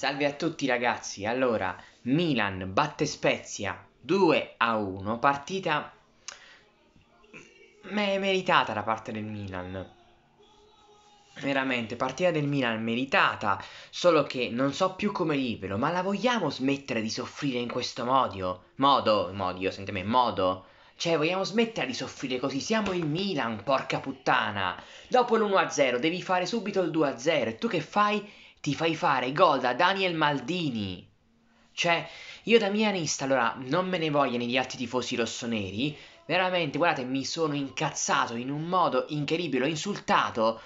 Salve a tutti ragazzi, allora Milan batte Spezia 2 a 1, partita meritata da parte del Milan. Veramente, partita del Milan meritata, solo che non so più come dirvelo, ma la vogliamo smettere di soffrire in questo modo? Modo, modio, senti me, modo. Cioè, vogliamo smettere di soffrire così, siamo il Milan, porca puttana. Dopo l'1-0 devi fare subito il 2-0 e tu che fai? ti fai fare gol da Daniel Maldini. Cioè, io da milanista, allora, non me ne vogliono gli altri tifosi rossoneri, veramente, guardate, mi sono incazzato in un modo incredibile, ho insultato.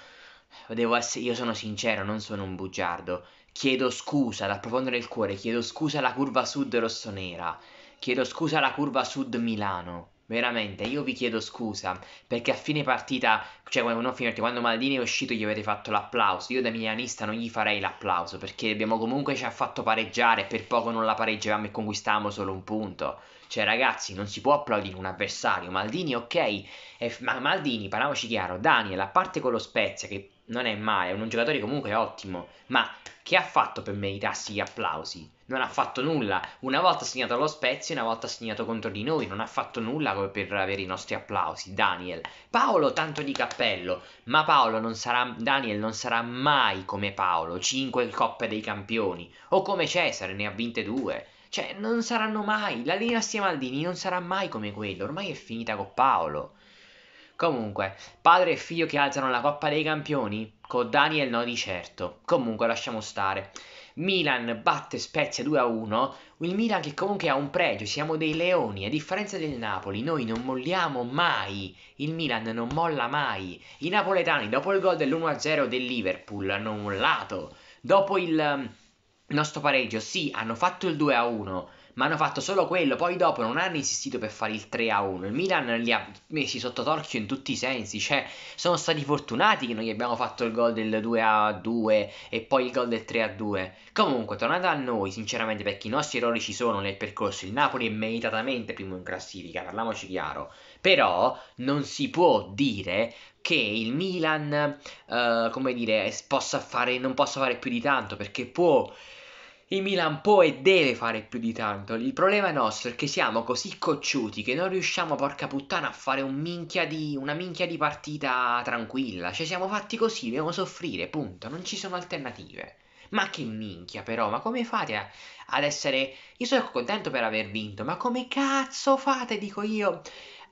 Devo essere, io sono sincero, non sono un bugiardo. Chiedo scusa dal profondo del cuore, chiedo scusa alla curva sud rossonera, chiedo scusa alla curva sud Milano veramente io vi chiedo scusa perché a fine partita, cioè quando, non quando Maldini è uscito gli avete fatto l'applauso, io da milanista non gli farei l'applauso perché abbiamo comunque ci cioè, ha fatto pareggiare, per poco non la pareggiavamo e conquistavamo solo un punto. Cioè ragazzi, non si può applaudire un avversario, Maldini ok, e, ma Maldini, parliamoci chiaro, Daniel, a parte con lo Spezia che non è male, è un giocatore comunque ottimo, ma che ha fatto per meritarsi gli applausi? Non ha fatto nulla. Una volta ha segnato allo Spezia, una volta ha segnato contro di noi, non ha fatto nulla per avere i nostri applausi. Daniel. Paolo, tanto di cappello. Ma Paolo non sarà. Daniel non sarà mai come Paolo. 5 Coppe dei Campioni. O come Cesare, ne ha vinte due. Cioè, non saranno mai. La linea Maldini non sarà mai come quella, Ormai è finita con Paolo. Comunque, padre e figlio che alzano la Coppa dei Campioni? Con Daniel no di certo. Comunque lasciamo stare. Milan batte Spezia 2-1, il Milan che comunque ha un pregio, siamo dei leoni, a differenza del Napoli, noi non molliamo mai, il Milan non molla mai. I napoletani dopo il gol dell'1-0 del Liverpool hanno mollato, dopo il mm, nostro pareggio sì, hanno fatto il 2-1, ma hanno fatto solo quello, poi dopo non hanno insistito per fare il 3 a 1. Il Milan li ha messi sotto torchio in tutti i sensi, cioè sono stati fortunati che noi abbiamo fatto il gol del 2 a 2 e poi il gol del 3 a 2. Comunque, tornando a noi, sinceramente, perché i nostri errori ci sono nel percorso, il Napoli è meritatamente primo in classifica, parliamoci chiaro. Però non si può dire che il Milan, uh, come dire, possa fare, non possa fare più di tanto perché può il Milan può e deve fare più di tanto. Il problema nostro è che siamo così cocciuti che non riusciamo, porca puttana, a fare un minchia di, una minchia di partita tranquilla. Cioè, siamo fatti così, dobbiamo soffrire, punto. Non ci sono alternative. Ma che minchia, però, ma come fate a, ad essere. Io sono contento per aver vinto, ma come cazzo fate, dico io,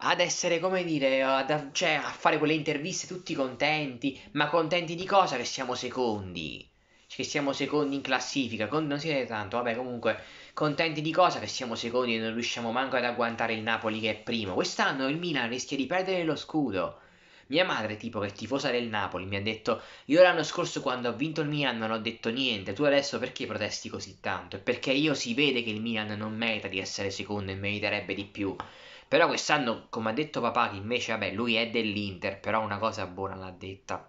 ad essere, come dire, ad, cioè, a fare quelle interviste tutti contenti, ma contenti di cosa che siamo secondi? che siamo secondi in classifica, con, non siete tanto, vabbè comunque contenti di cosa che siamo secondi e non riusciamo manco ad agguantare il Napoli che è primo. Quest'anno il Milan rischia di perdere lo scudo. Mia madre, tipo che è tifosa del Napoli, mi ha detto: Io l'anno scorso, quando ho vinto il Milan, non ho detto niente. Tu adesso perché protesti così tanto? E perché io si vede che il Milan non merita di essere secondo e meriterebbe di più. Però quest'anno, come ha detto papà, che invece, vabbè, lui è dell'Inter, però una cosa buona l'ha detta.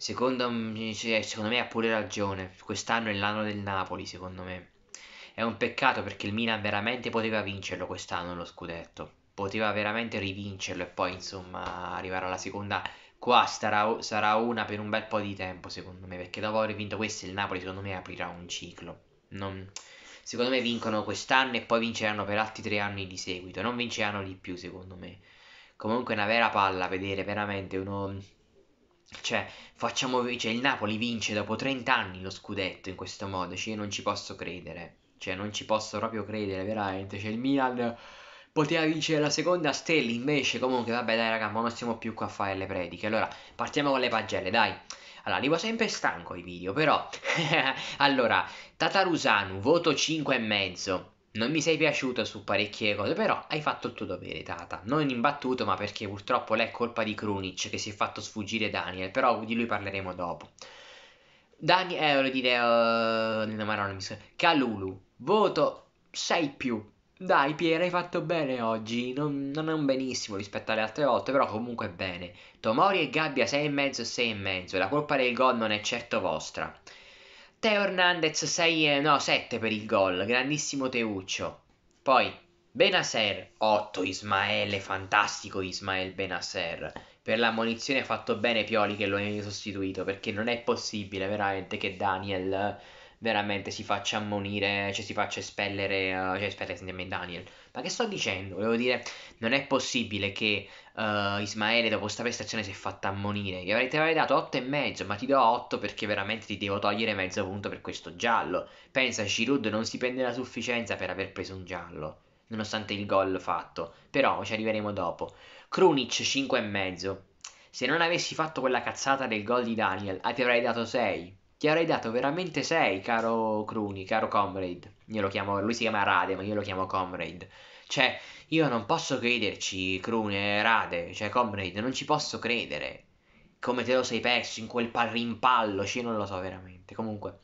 Secondo, cioè, secondo me ha pure ragione. Quest'anno è l'anno del Napoli, secondo me. È un peccato perché il Milan veramente poteva vincerlo quest'anno lo scudetto. Poteva veramente rivincerlo e poi, insomma, arrivare alla seconda. Qua sarà, sarà una per un bel po' di tempo, secondo me, perché dopo aver vinto questo il Napoli, secondo me, aprirà un ciclo. Non... Secondo me vincono quest'anno e poi vinceranno per altri tre anni di seguito. Non vinceranno di più, secondo me. Comunque è una vera palla vedere veramente uno cioè, facciamo, cioè, il Napoli vince dopo 30 anni lo scudetto in questo modo, cioè io non ci posso credere. Cioè, non ci posso proprio credere, veramente. Cioè, il Milan poteva vincere la seconda stella, invece comunque, vabbè dai raga, ma non stiamo più qua a fare le prediche. Allora, partiamo con le pagelle, dai. Allora, arrivo sempre stanco ai video, però... allora, Tatarusanu, voto 5,5 non mi sei piaciuto su parecchie cose, però hai fatto il tuo dovere, Tata. Non imbattuto, ma perché purtroppo lei è colpa di Krunic che si è fatto sfuggire Daniel, però di lui parleremo dopo. Daniel, eh, lo dire, uh, ma mi Calulu, voto 6 più. Dai Pier, hai fatto bene oggi, non, non, è un benissimo rispetto alle altre volte, però comunque bene. Tomori e Gabbia 6,5 e 6,5, la colpa del gol non è certo vostra. Teo Hernandez 6, eh, no, 7 per il gol, grandissimo Teuccio. Poi Benasser 8, Ismaele, fantastico Ismael Benasser. Per l'ammonizione ha fatto bene Pioli che lo ha sostituito, perché non è possibile veramente che Daniel eh, veramente si faccia ammonire, cioè si faccia espellere, eh, cioè espellere Daniel, ma che sto dicendo? Volevo dire, non è possibile che uh, Ismaele dopo questa prestazione si è fatta ammonire. Gli avrete mai dato 8,5, ma ti do 8 perché veramente ti devo togliere mezzo punto per questo giallo. Pensa, Giroud non si prende la sufficienza per aver preso un giallo, nonostante il gol fatto. Però ci arriveremo dopo. Krunic 5,5. Se non avessi fatto quella cazzata del gol di Daniel, ti avrei dato 6. Ti avrei dato veramente 6, caro Cruni, caro Comrade. Io lo chiamo, lui si chiama Rade, ma io lo chiamo Comrade. Cioè, io non posso crederci, Crune, eh, Rade, cioè Comrade, non ci posso credere. Come te lo sei perso in quel rimpallo, cioè non lo so veramente. Comunque,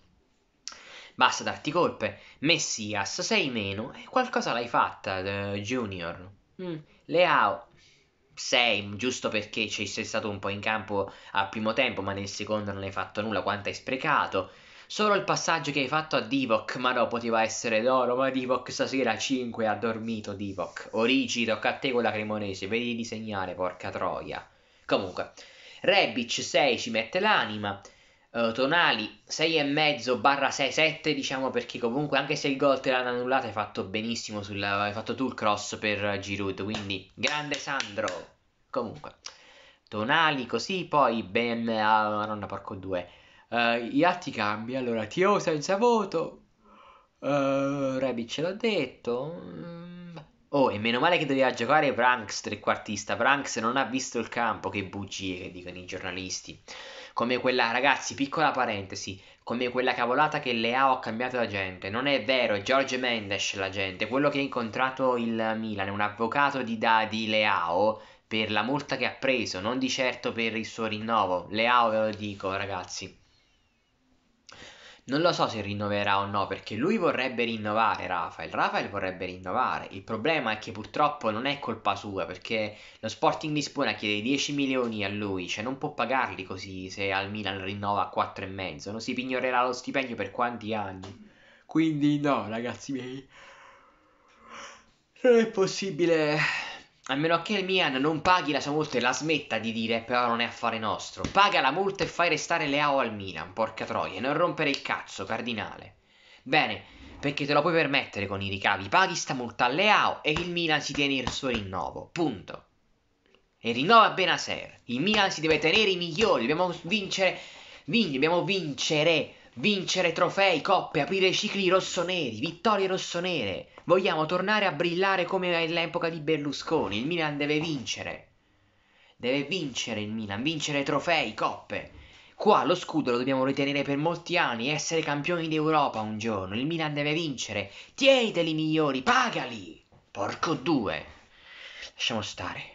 basta darti colpe. Messias, sei meno eh, qualcosa l'hai fatta, eh, Junior. Mm, Leao, 6, giusto perché ci sei stato un po' in campo al primo tempo, ma nel secondo non hai fatto nulla, quanto hai sprecato. Solo il passaggio che hai fatto a Divok, ma no, poteva essere d'oro, ma Divok stasera 5 ha dormito Divok. Origi, tocca a te con la Cremonese, vedi di segnare, porca troia. Comunque, Rebic 6 ci mette l'anima, uh, Tonali 6,5 barra 6,7 diciamo perché comunque anche se il gol te l'hanno annullato hai fatto benissimo, sulla, hai fatto tu il cross per eh, Giroud, quindi grande Sandro. Comunque, Tonali così, poi Ben, ah, nonna porco 2. Uh, gli atti cambi, allora Tio senza voto, uh, Rebic ce l'ha detto. Mm, oh, e meno male che doveva giocare Branks trequartista. Branks non ha visto il campo, che bugie che dicono i giornalisti come quella, ragazzi, piccola parentesi, come quella cavolata che Leao ha cambiato la gente. Non è vero, è George Mendes la gente, quello che ha incontrato il Milan, un avvocato di, da, di Leao per la multa che ha preso, non di certo per il suo rinnovo. Leao ve lo dico, ragazzi non lo so se rinnoverà o no, perché lui vorrebbe rinnovare Rafael, Rafael vorrebbe rinnovare, il problema è che purtroppo non è colpa sua, perché lo Sporting Lisbona chiede 10 milioni a lui, cioè non può pagarli così se al Milan rinnova a 4,5, non si pignorerà lo stipendio per quanti anni, quindi no ragazzi miei, non è possibile a meno che il Milan non paghi la sua multa e la smetta di dire però non è affare nostro. Paga la multa e fai restare Leao al Milan, porca troia, non rompere il cazzo, cardinale. Bene, perché te lo puoi permettere con i ricavi, paghi sta multa a Leao e il Milan si tiene il suo rinnovo, punto. E rinnova Benaser. Il Milan si deve tenere i migliori, dobbiamo vincere, vin- dobbiamo vincere Vincere trofei, coppe, aprire cicli rossoneri, vittorie rossonere. Vogliamo tornare a brillare come all'epoca di Berlusconi. Il Milan deve vincere. Deve vincere il Milan, vincere trofei, coppe. Qua lo scudo lo dobbiamo ritenere per molti anni, essere campioni d'Europa un giorno. Il Milan deve vincere. Tieniteli migliori, pagali. Porco due. Lasciamo stare.